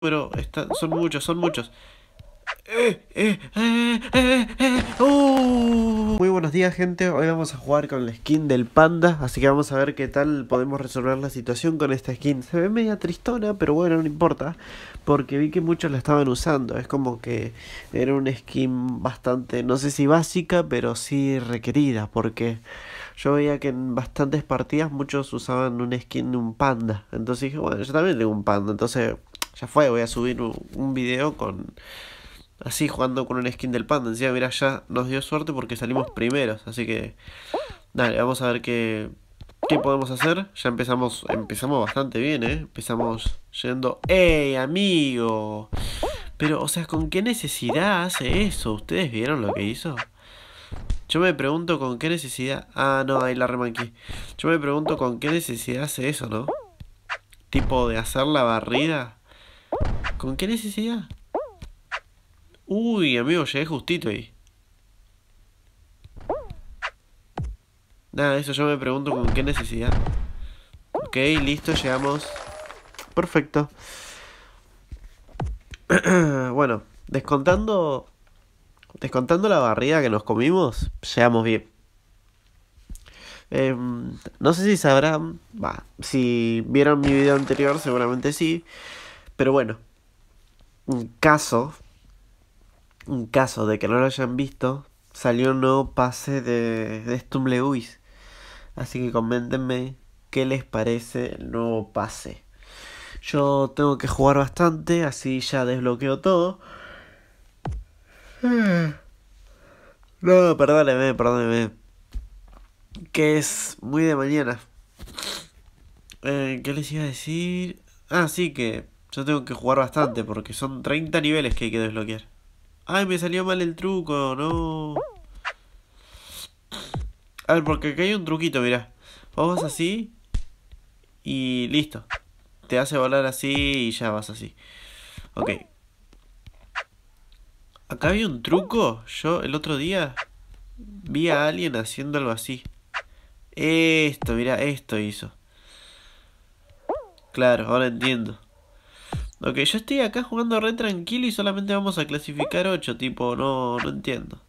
pero son muchos, son muchos. Eh, eh, eh, oh. Muy buenos días gente, hoy vamos a jugar con la skin del panda Así que vamos a ver qué tal podemos resolver la situación con esta skin Se ve media tristona, pero bueno, no importa Porque vi que muchos la estaban usando Es como que era una skin bastante, no sé si básica, pero sí requerida Porque yo veía que en bastantes partidas muchos usaban una skin de un panda Entonces dije, bueno, yo también tengo un panda, entonces ya fue, voy a subir un video con así jugando con un skin del panda. Encima, mira, ya nos dio suerte porque salimos primeros, así que dale, vamos a ver qué, qué podemos hacer. Ya empezamos, empezamos bastante bien, ¿eh? Empezamos yendo, ¡Ey, amigo! Pero, o sea, ¿con qué necesidad hace eso? ¿Ustedes vieron lo que hizo? Yo me pregunto con qué necesidad... Ah, no, ahí la remanqué. Yo me pregunto con qué necesidad hace eso, ¿no? Tipo de hacer la barrida ¿Con qué necesidad? Uy, amigo, llegué justito ahí. Nada, eso yo me pregunto con qué necesidad. Ok, listo, llegamos. Perfecto. bueno, descontando... Descontando la barrida que nos comimos, llegamos bien. Em, no sé si sabrán, si vieron mi video anterior, seguramente sí. Pero bueno, un caso, un caso de que no lo hayan visto, salió un nuevo pase de, de Así que comentenme qué les parece el nuevo pase. Yo tengo que jugar bastante, así ya desbloqueo todo. No, perdóneme, perdóneme. Que es muy de mañana. Eh, ¿Qué les iba a decir? Ah, sí, que yo tengo que jugar bastante porque son 30 niveles que hay que desbloquear. Ay, me salió mal el truco, no. A ver, porque acá hay un truquito, mirá. Vas así y listo. Te hace volar así y ya vas así. Ok. Acá había un truco. Yo el otro día vi a alguien haciendo algo así. Esto, mirá, esto hizo. Claro, ahora entiendo. Ok, yo estoy acá jugando re tranquilo y solamente vamos a clasificar 8, tipo, no, no entiendo.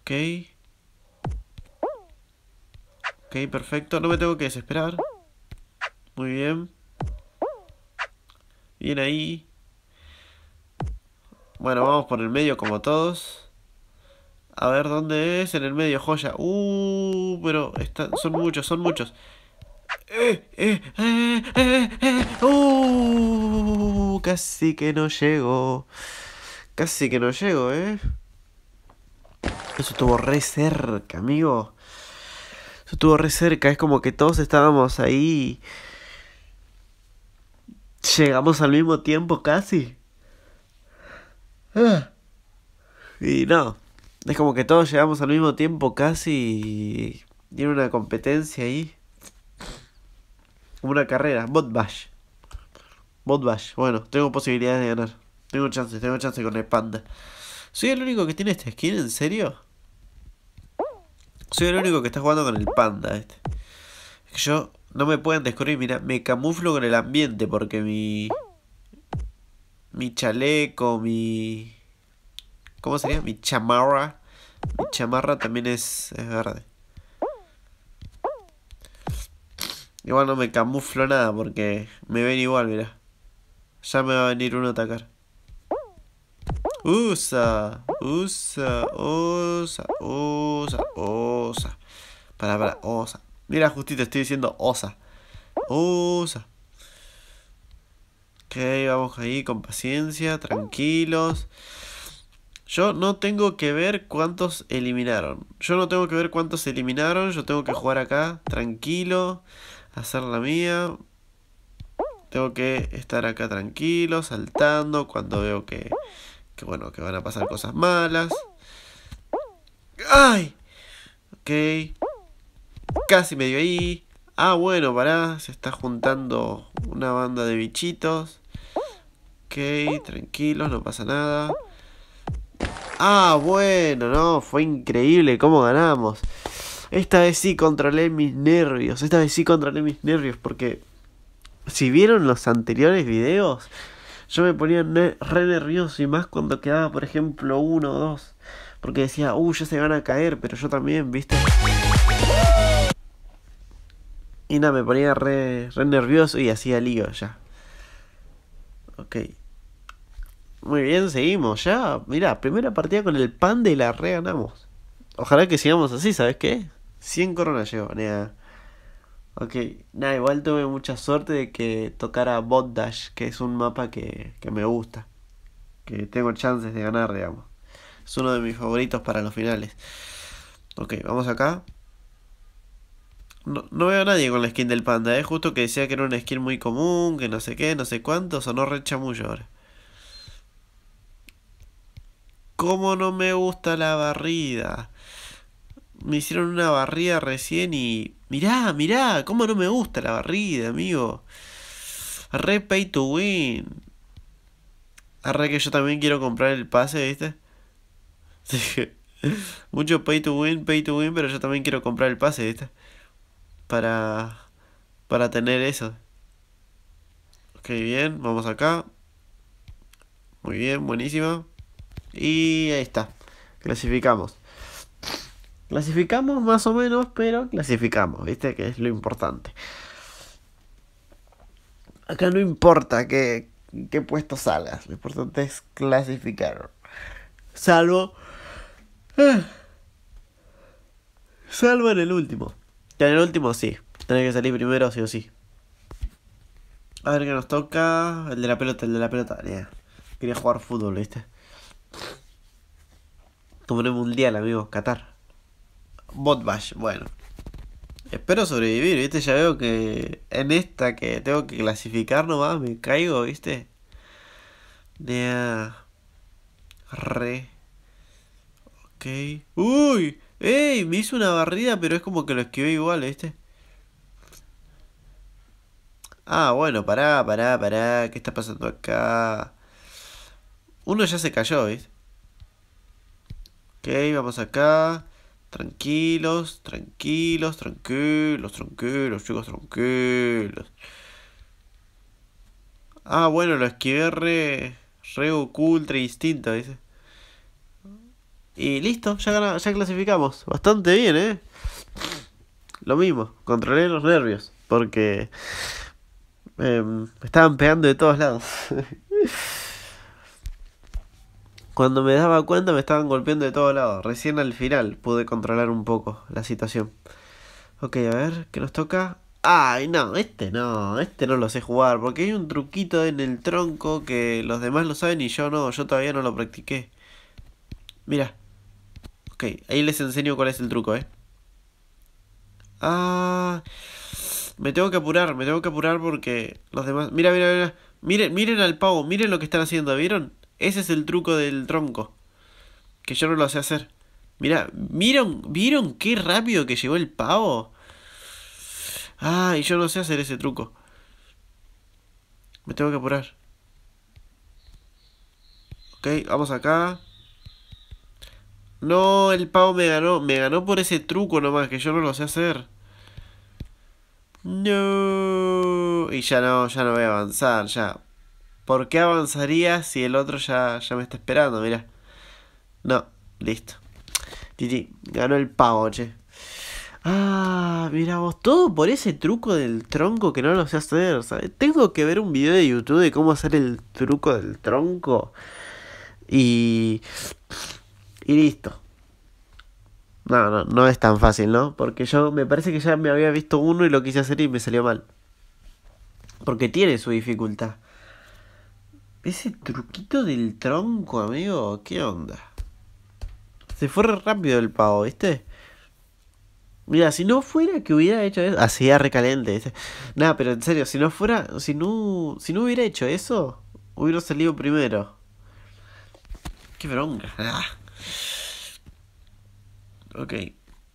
Ok. Ok, perfecto, no me tengo que desesperar. Muy bien. Bien ahí. Bueno, vamos por el medio como todos. A ver, ¿dónde es? En el medio, joya. Uh, pero son muchos, son muchos. Eh, eh, eh, uh, casi que no llego. Casi que no llego, ¿eh? Eso estuvo re cerca, amigo. Eso estuvo re cerca. Es como que todos estábamos ahí. Llegamos al mismo tiempo casi. Ah. Y no. Es como que todos llegamos al mismo tiempo casi. Y era una competencia ahí una carrera. Bot Bash. Bot Bash. Bueno, tengo posibilidades de ganar. Tengo chance, tengo chance con el panda. ¿Soy el único que tiene esta skin? ¿En serio? Soy el único que está jugando con el panda este. que yo no me pueden descubrir. Mira, me camuflo con el ambiente porque mi... Mi chaleco, mi... ¿Cómo sería? Mi chamarra. Mi chamarra también es verde. Igual no me camuflo nada porque me ven igual, mira. Ya me va a venir uno a atacar. Usa, usa, osa, osa, osa. Para, para, osa. Mira, justito, estoy diciendo osa. Osa. Ok, vamos ahí con paciencia, tranquilos. Yo no tengo que ver cuántos eliminaron. Yo no tengo que ver cuántos eliminaron. Yo tengo que jugar acá, tranquilo hacer la mía. Tengo que estar acá tranquilo, saltando, cuando veo que, bueno, que van a pasar cosas malas. ¡Ay! Ok. Casi medio ahí. Ah, bueno, pará. Se está juntando una banda de bichitos. Ok, tranquilos, no pasa nada. Ah, bueno, no. Fue increíble cómo ganamos. Esta vez sí controlé mis nervios. Esta vez sí controlé mis nervios porque si vieron los anteriores videos, yo me ponía re nervioso y más cuando quedaba, por ejemplo, uno o dos. Porque decía, uh, ya se van a caer, pero yo también, ¿viste? Y nada, me ponía re, re nervioso y hacía lío ya. Ok. Muy bien, seguimos ya. mira primera partida con el pan de la re ganamos. Ojalá que sigamos así, ¿sabes qué? 100 coronas llevo, nada. Ok, nada, igual tuve mucha suerte de que tocara Dash que es un mapa que, me gusta. Que tengo chances de ganar, digamos. Es uno de mis favoritos para los finales. Ok, vamos acá. No, veo a nadie con la skin del panda, es eh. Justo que decía que era una skin muy común, que no sé qué, no sé cuánto, sonó re chamullo ahora. ¿Cómo no me gusta la barrida? me hicieron una barrida recién y... Mirá, mirá, cómo no me gusta la barrida, amigo. Re pay to win. Arre que yo también quiero comprar el pase, ¿viste? Mucho pay to win, pay to win, pero yo también quiero comprar el pase, ¿viste? Para... Para tener eso. Ok, bien, vamos acá. Muy bien, buenísima. Y ahí está. Clasificamos. Clasificamos más o menos, pero clasificamos, ¿viste? Que es lo importante. Acá no importa qué, puesto salgas, lo importante es clasificar. Salvo... Eh, salvo en el último. en el último sí, tiene que salir primero sí o sí. A ver qué nos toca. El de la pelota, el de la pelota. Quería jugar fútbol, ¿viste? Como el mundial, amigo, Qatar. Botbash, bueno. Espero sobrevivir, ¿viste? Ya veo que en esta que tengo que clasificar nomás me caigo, ¿viste? Nea. Re. Ok. ¡Uy! ¡Ey! Me hizo una barrida, pero es como que lo esquivé igual, ¿viste? Ah, bueno, pará, pará, pará. ¿Qué está pasando acá? Uno ya se cayó, ¿viste? Ok, vamos acá. Tranquilos, tranquilos, tranquilos, tranquilos, chicos, tranquilos. Ah, bueno, lo esquivé re, re y distinta, e dice. Y listo, ya, ya clasificamos. Bastante bien, ¿eh? Lo mismo, controlé los nervios, porque me em, estaban pegando de todos lados. Cuando me daba cuenta me estaban golpeando de todos lados. Recién al final pude controlar un poco la situación. Ok, a ver, ¿qué nos toca? Ay, no, este no, este no lo sé jugar. Porque hay un truquito en el tronco que los demás lo saben y yo no, yo todavía no lo practiqué. Mira. Ok, ahí les enseño cuál es el truco, ¿eh? Ah... Me tengo que apurar, me tengo que apurar porque los demás... Mira, mira, mira. Miren, miren al pavo, miren lo que están haciendo, ¿vieron? Ese es el truco del tronco. Que yo no lo sé hacer. Mirá, ¿vieron, ¿vieron qué rápido que llegó el pavo? Ah, y yo no sé hacer ese truco. Me tengo que apurar. Ok, vamos acá. No, el pavo me ganó. Me ganó por ese truco nomás, que yo no lo sé hacer. No. Y ya no, ya no voy a avanzar, ya. ¿Por qué avanzaría si el otro ya, me está esperando? Mira. No, listo. Titi, ganó el pavo, che. Ah, mira vos, todo por ese truco del tronco que no lo sé hacer, ¿sabes? Tengo que ver un video de YouTube de cómo hacer el truco del tronco. Y. Y listo. No, no, no es tan fácil, ¿no? Porque yo me parece que ya me había visto uno y lo quise hacer y me salió mal. Porque tiene su dificultad. Ese truquito del tronco, amigo, ¿qué onda? Se fue rápido el pavo, ¿viste? Mira, si no fuera que hubiera hecho eso. Así ah, era recalente. Nada, pero en serio, si no fuera. Si no. Si no hubiera hecho eso, hubiera salido primero. Qué bronca. Ah. Ok.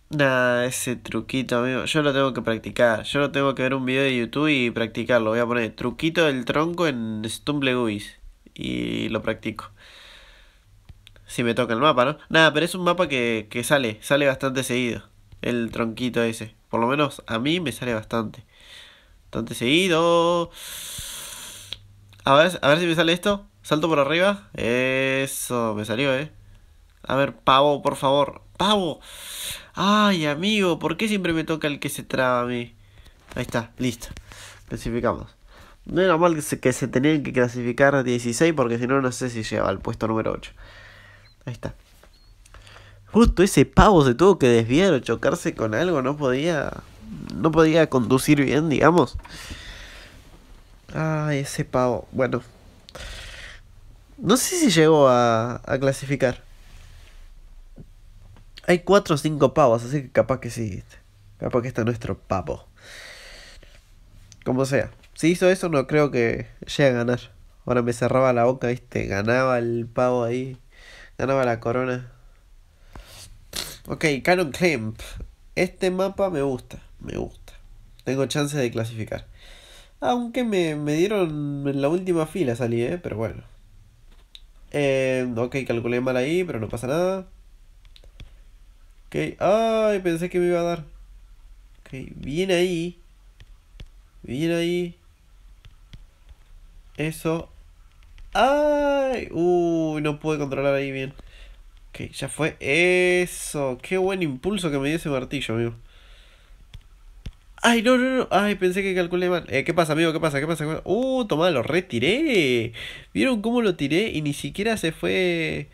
Nada, ese truquito, amigo. Yo lo tengo que practicar. Yo lo tengo que ver un video de YouTube y practicarlo. Voy a poner truquito del tronco en Stumble y lo practico. Si me toca el mapa, ¿no? Nada, pero es un mapa que, sale, sale bastante seguido. El tronquito ese. Por lo menos a mí me sale bastante. Bastante seguido. A ver, a ver si me sale esto. Salto por arriba. Eso, me salió, ¿eh? A ver, pavo, por favor. ¡Pavo! Ay, amigo, ¿por qué siempre me toca el que se traba a mí? Ahí está, listo. Clasificamos. No era mal que se, tenían que clasificar a 16 porque si no, no sé si lleva al puesto número 8. Ahí está. Justo ese pavo se tuvo que desviar o chocarse con algo, no podía. No podía conducir bien, digamos. ay ese pavo. Bueno. No sé si llegó a, a clasificar. Hay 4 o 5 pavos, así que capaz que sí. Capaz que está nuestro pavo. Como sea. Si hizo eso, no creo que llegue a ganar. Ahora me cerraba la boca, ¿viste? Ganaba el pavo ahí. Ganaba la corona. Ok, Canon Clamp. Este mapa me gusta, me gusta. Tengo chance de clasificar. Aunque me, dieron en la última fila salí, ¿eh? Pero bueno. Eh, ok, calculé mal ahí, pero no pasa nada. Ok, ay, pensé que me iba a dar. Ok, bien ahí. Bien ahí. Eso. ¡Ay! Uy, no pude controlar ahí bien. Ok, ya fue. Eso. Qué buen impulso que me dio ese martillo, amigo. Ay, no, no, no. Ay, pensé que calculé mal. Eh, ¿Qué pasa, amigo? ¿Qué pasa? ¿Qué pasa? Uh, tomá, lo retiré. ¿Vieron cómo lo tiré? Y ni siquiera se fue...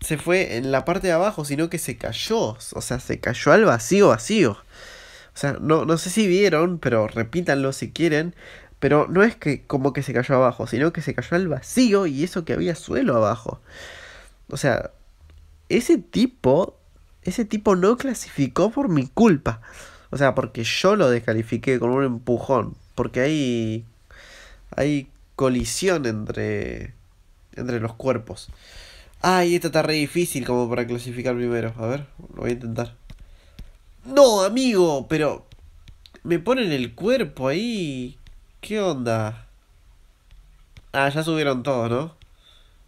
Se fue en la parte de abajo, sino que se cayó. O sea, se cayó al vacío, vacío. O sea, no, no sé si vieron, pero repítanlo si quieren. Pero no es que como que se cayó abajo, sino que se cayó al vacío y eso que había suelo abajo. O sea, ese tipo, ese tipo no clasificó por mi culpa. O sea, porque yo lo descalifiqué con un empujón. Porque hay, hay colisión entre, entre los cuerpos. Ay, esta está re difícil como para clasificar primero. A ver, lo voy a intentar. No, amigo, pero me ponen el cuerpo ahí. ¿Qué onda? Ah, ya subieron todos, ¿no?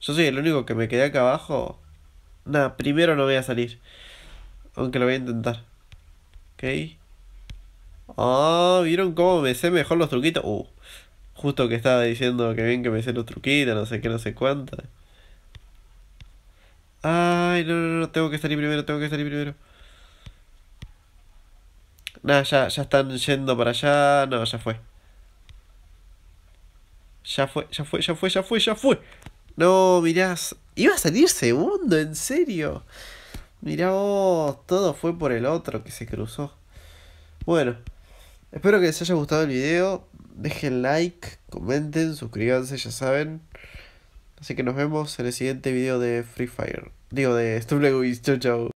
Yo soy el único que me quedé acá abajo. Nada, primero no voy a salir. Aunque lo voy a intentar. Ok. Ah, oh, ¿vieron cómo me sé mejor los truquitos? Uh, justo que estaba diciendo que bien que me sé los truquitos, no sé qué, no sé cuánto. Ay, no, no, no, tengo que salir primero, tengo que salir primero. Nada, ya, ya están yendo para allá. No, ya fue. Ya fue, ya fue, ya fue, ya fue, ya fue. No, mirás. Iba a salir segundo, en serio. Mirá vos, todo fue por el otro que se cruzó. Bueno, espero que les haya gustado el video. Dejen like, comenten, suscríbanse, ya saben. Así que nos vemos en el siguiente video de Free Fire. Digo, de Stubleguis. Chau, chau.